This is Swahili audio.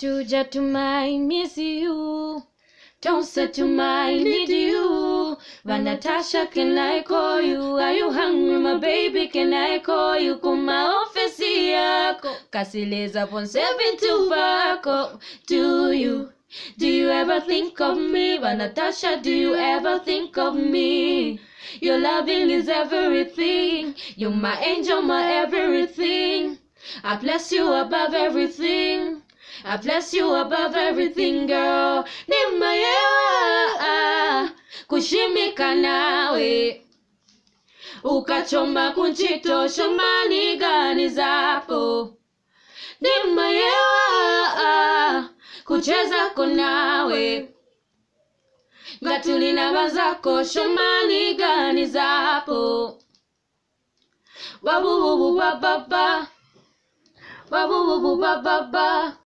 Do just to my miss you. Don't say to my need you. But Natasha, can I call you? Are you hungry, my baby? Can I call you? come my office here yako. Kasileza ponsevi tobacco. to you? Do you ever think of me? But Natasha, do you ever think of me? Your loving is everything. You're my angel, my everything. I bless you above everything. I bless you above everything girl, ni ah, kushimika nawe ukachoma kunchito shomani gani zapo ni mayewa ah, kucheza konawe na bazako shomani gani zapo babububu bababa babububu bababa